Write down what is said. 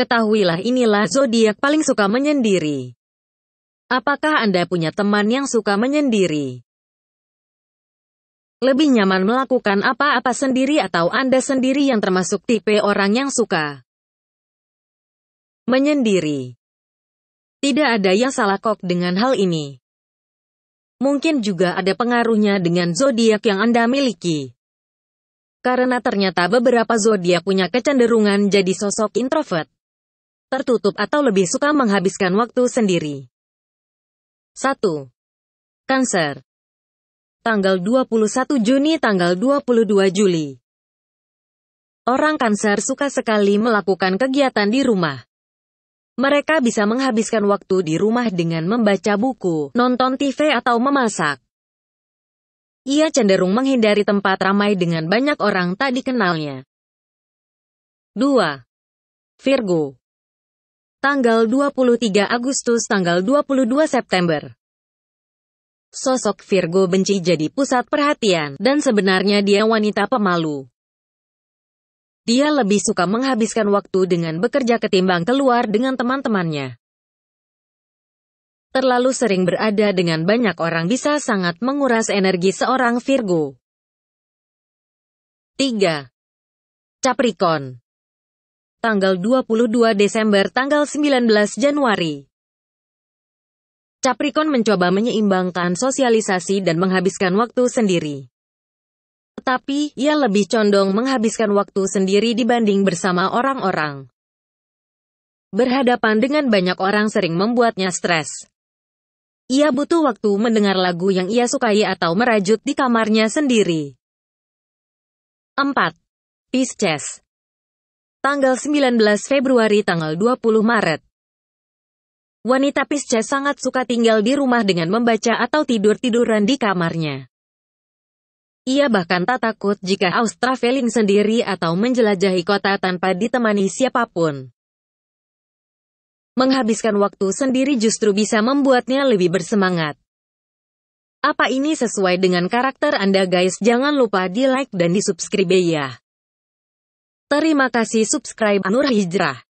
Ketahuilah inilah zodiak paling suka menyendiri. Apakah Anda punya teman yang suka menyendiri? Lebih nyaman melakukan apa-apa sendiri atau Anda sendiri yang termasuk tipe orang yang suka menyendiri. Tidak ada yang salah kok dengan hal ini. Mungkin juga ada pengaruhnya dengan zodiak yang Anda miliki karena ternyata beberapa zodiak punya kecenderungan jadi sosok introvert tertutup atau lebih suka menghabiskan waktu sendiri. 1. Kanker. Tanggal 21 Juni tanggal 22 Juli. Orang kanker suka sekali melakukan kegiatan di rumah. Mereka bisa menghabiskan waktu di rumah dengan membaca buku, nonton TV atau memasak. Ia cenderung menghindari tempat ramai dengan banyak orang tak dikenalnya. 2. Virgo tanggal 23 Agustus tanggal 22 September. Sosok Virgo benci jadi pusat perhatian, dan sebenarnya dia wanita pemalu. Dia lebih suka menghabiskan waktu dengan bekerja ketimbang keluar dengan teman-temannya. Terlalu sering berada dengan banyak orang bisa sangat menguras energi seorang Virgo. 3. Capricorn tanggal 22 Desember, tanggal 19 Januari. Capricorn mencoba menyeimbangkan sosialisasi dan menghabiskan waktu sendiri. Tetapi, ia lebih condong menghabiskan waktu sendiri dibanding bersama orang-orang. Berhadapan dengan banyak orang sering membuatnya stres. Ia butuh waktu mendengar lagu yang ia sukai atau merajut di kamarnya sendiri. 4. Pisces Tanggal 19 Februari tanggal 20 Maret. Wanita Pisces sangat suka tinggal di rumah dengan membaca atau tidur-tiduran di kamarnya. Ia bahkan tak takut jika aus traveling sendiri atau menjelajahi kota tanpa ditemani siapapun. Menghabiskan waktu sendiri justru bisa membuatnya lebih bersemangat. Apa ini sesuai dengan karakter Anda guys? Jangan lupa di like dan di subscribe ya. Terima kasih subscribe Nur Hijrah.